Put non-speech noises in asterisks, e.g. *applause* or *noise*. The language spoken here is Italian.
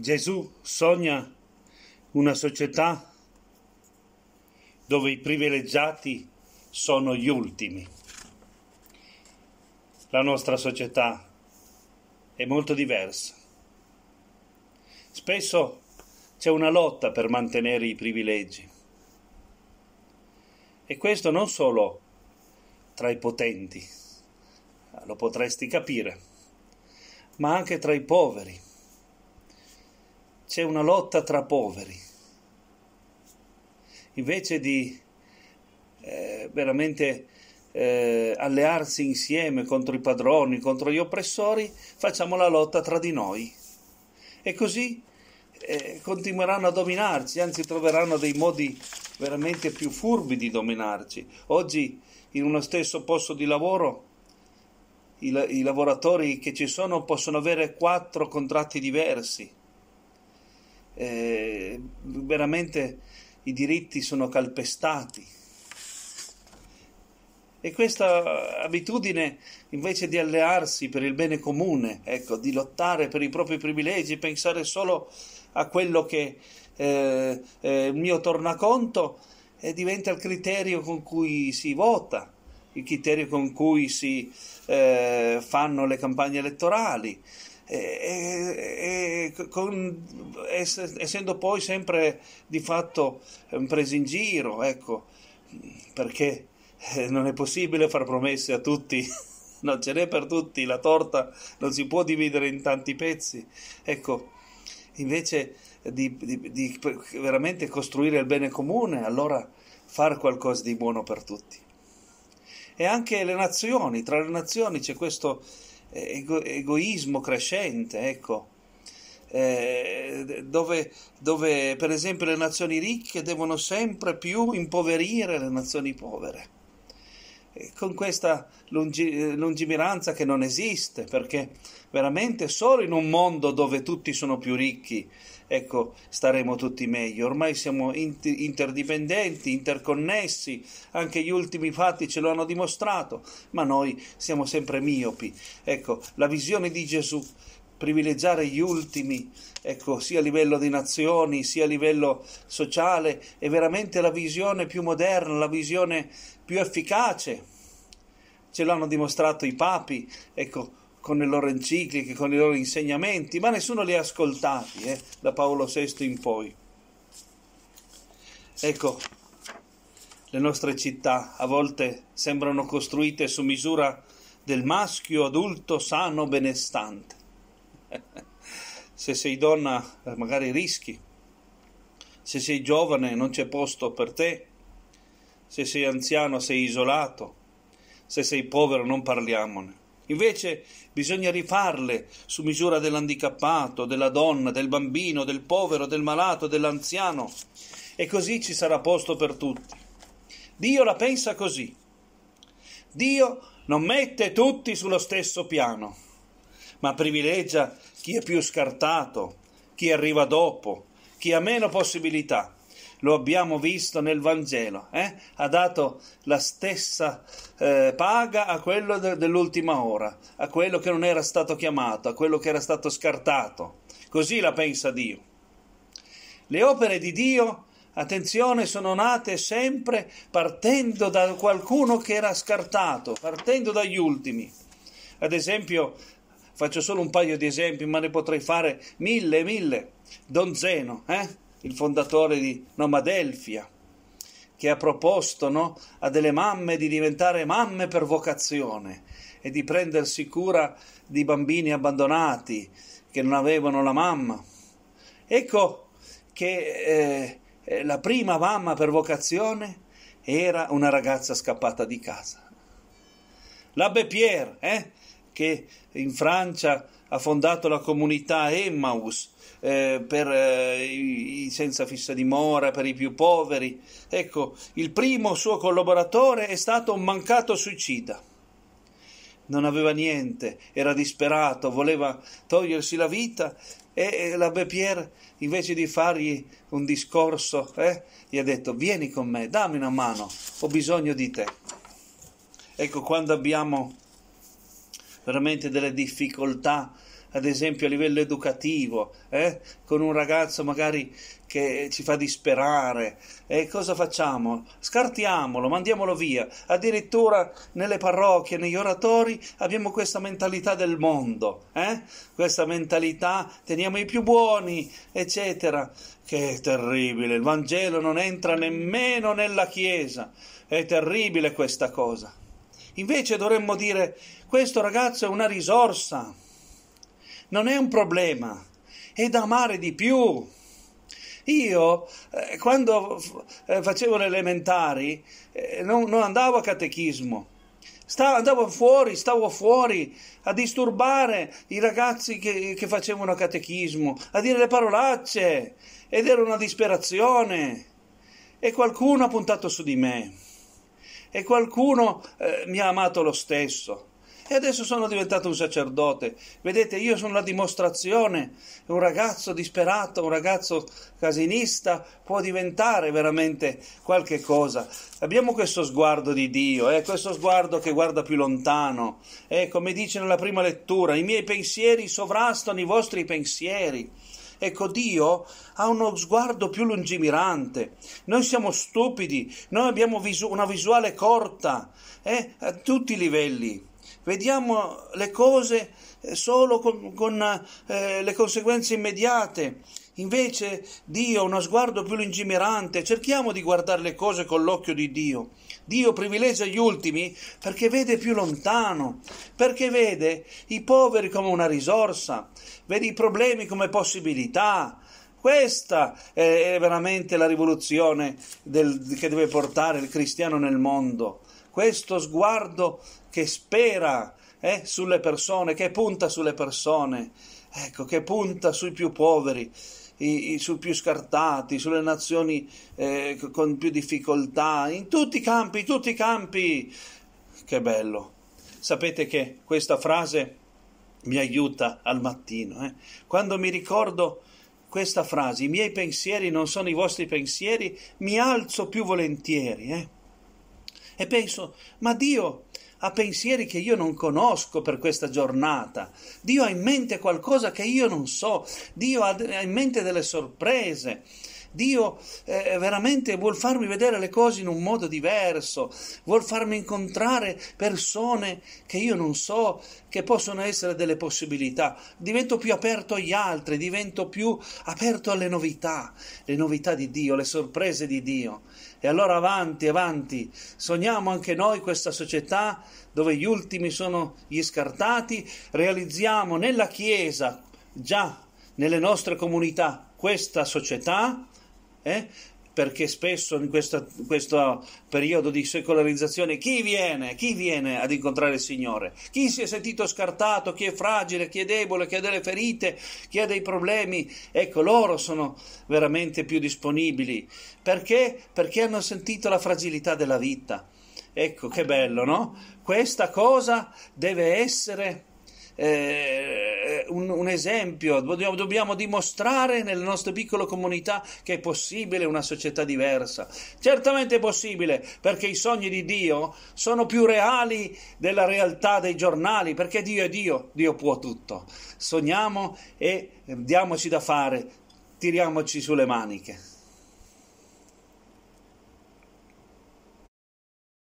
Gesù sogna una società dove i privilegiati sono gli ultimi. La nostra società è molto diversa. Spesso c'è una lotta per mantenere i privilegi. E questo non solo tra i potenti, lo potresti capire, ma anche tra i poveri c'è una lotta tra poveri. Invece di eh, veramente eh, allearsi insieme contro i padroni, contro gli oppressori, facciamo la lotta tra di noi. E così eh, continueranno a dominarci, anzi troveranno dei modi veramente più furbi di dominarci. Oggi in uno stesso posto di lavoro i, i lavoratori che ci sono possono avere quattro contratti diversi eh, veramente i diritti sono calpestati. E questa abitudine invece di allearsi per il bene comune, ecco, di lottare per i propri privilegi, pensare solo a quello che eh, eh, il mio tornaconto, eh, diventa il criterio con cui si vota, il criterio con cui si eh, fanno le campagne elettorali, e, e, con, essendo poi sempre di fatto ehm, presi in giro, ecco, perché eh, non è possibile far promesse a tutti. *laughs* Non ce n'è per tutti, la torta non si può dividere in tanti pezzi. Ecco, invece di, di, di, veramente costruire il bene comune, allora fare qualcosa di buono per tutti. E anche le nazioni, tra le nazioni c'è questo ego- egoismo crescente, ecco. Eh, dove, dove per esempio le nazioni ricche devono sempre più impoverire le nazioni povere con questa lungi, eh, lungimiranza che non esiste, perché veramente solo in un mondo dove tutti sono più ricchi, ecco, staremo tutti meglio. Ormai siamo interdipendenti, interconnessi, anche gli ultimi fatti ce lo hanno dimostrato, ma noi siamo sempre miopi. Ecco, la visione di Gesù privilegiare gli ultimi, ecco, sia a livello di nazioni, sia a livello sociale, è veramente la visione più moderna, la visione più efficace. Ce l'hanno dimostrato i papi, ecco, con le loro encicliche, con i loro insegnamenti, ma nessuno li ha ascoltati eh, da Paolo VI in poi. Ecco, le nostre città a volte sembrano costruite su misura del maschio adulto sano benestante. *laughs* Se sei donna eh, magari rischi, se sei giovane non c'è posto per te, se sei anziano sei isolato, se sei povero non parliamone. Invece bisogna rifarle su misura dell'handicappato, della donna, del bambino, del povero, del malato, dell'anziano e così ci sarà posto per tutti. Dio la pensa così. Dio non mette tutti sullo stesso piano ma privilegia chi è più scartato, chi arriva dopo, chi ha meno possibilità. Lo abbiamo visto nel Vangelo, eh? ha dato la stessa eh, paga a quello de- dell'ultima ora, a quello che non era stato chiamato, a quello che era stato scartato. Così la pensa Dio. Le opere di Dio Attenzione, sono nate sempre partendo da qualcuno che era scartato, partendo dagli ultimi. Ad esempio, Faccio solo un paio di esempi, ma ne potrei fare mille, e mille. Don Zeno, eh? il fondatore di Nomadelfia, che ha proposto no, a delle mamme di diventare mamme per vocazione e di prendersi cura di bambini abbandonati che non avevano la mamma. Ecco che eh, eh la prima mamma per vocazione era una ragazza scappata di casa. L'abbé Pierre, eh? che in Francia ha fondato la comunità Emmaus eh, per eh, i senza fissa dimora, per i più poveri. Ecco, il primo suo collaboratore è stato un mancato suicida. Non aveva niente, era disperato, voleva togliersi la vita e l'abbé Pierre, invece di fargli un discorso, eh, gli ha detto vieni con me, dammi una mano, ho bisogno di te. Ecco, quando abbiamo veramente delle difficoltà, ad esempio a livello educativo, eh? con un ragazzo magari che ci fa disperare. E eh? cosa facciamo? Scartiamolo, mandiamolo via. Addirittura nelle parrocchie, negli oratori abbiamo questa mentalità del mondo, eh? questa mentalità teniamo i più buoni, eccetera. Che è terribile, il Vangelo non entra nemmeno nella Chiesa. È terribile questa cosa. Invece dovremmo dire, questo ragazzo è una risorsa, non è un problema, è da amare di più. Io, eh, quando f- eh, facevo le elementari, eh, non, non, andavo a catechismo, Stavo, andavo fuori, stavo fuori a disturbare i ragazzi che, che facevano catechismo, a dire le parolacce, ed era una disperazione. E qualcuno ha puntato su di me e qualcuno eh, mi ha amato lo stesso. E adesso sono diventato un sacerdote. Vedete, io sono la dimostrazione. Un ragazzo disperato, un ragazzo casinista può diventare veramente qualche cosa. Abbiamo questo sguardo di Dio, eh, questo sguardo che guarda più lontano. Eh, come dice nella prima lettura, i miei pensieri sovrastano i vostri pensieri. Ecco, Dio ha uno sguardo più lungimirante. Noi siamo stupidi, noi abbiamo visu- una visuale corta, eh, a tutti i livelli. Vediamo le cose eh, solo con, con eh, le conseguenze immediate. Invece Dio ha uno sguardo più lungimirante. Cerchiamo di guardare le cose con l'occhio di Dio. Dio privilegia gli ultimi perché vede più lontano, perché vede i poveri come una risorsa, vede i problemi come possibilità. Questa è veramente la rivoluzione del, che deve portare il cristiano nel mondo. Questo sguardo che spera eh, sulle persone, che punta sulle persone, ecco, che punta sui più poveri i, i, sui più scartati, sulle nazioni eh, con più difficoltà, in tutti i campi, tutti i campi. Che bello. Sapete che questa frase mi aiuta al mattino. Eh? Quando mi ricordo questa frase, i miei pensieri non sono i vostri pensieri, mi alzo più volentieri. Eh? E penso, ma Dio ha pensieri che io non conosco per questa giornata. Dio ha in mente qualcosa che io non so. Dio ha in mente delle sorprese. Dio eh, veramente vuol farmi vedere le cose in un modo diverso, vuol farmi incontrare persone che io non so, che possono essere delle possibilità. Divento più aperto agli altri, divento più aperto alle novità, le novità di Dio, le sorprese di Dio. E allora avanti, avanti, sogniamo anche noi questa società dove gli ultimi sono gli scartati, realizziamo nella Chiesa, già nelle nostre comunità, questa società, eh, perché spesso in questo, questo, periodo di secolarizzazione chi viene? Chi viene ad incontrare il Signore? Chi si è sentito scartato? Chi è fragile? Chi è debole? Chi ha delle ferite? Chi ha dei problemi? Ecco, loro sono veramente più disponibili. Perché? Perché hanno sentito la fragilità della vita. Ecco, che bello, no? Questa cosa deve essere eh, un, un, esempio, dobbiamo, dobbiamo dimostrare nelle nostre piccole comunità che è possibile una società diversa. Certamente è possibile perché i sogni di Dio sono più reali della realtà dei giornali, perché Dio è Dio, Dio può tutto. Sogniamo e diamoci da fare, tiriamoci sulle maniche.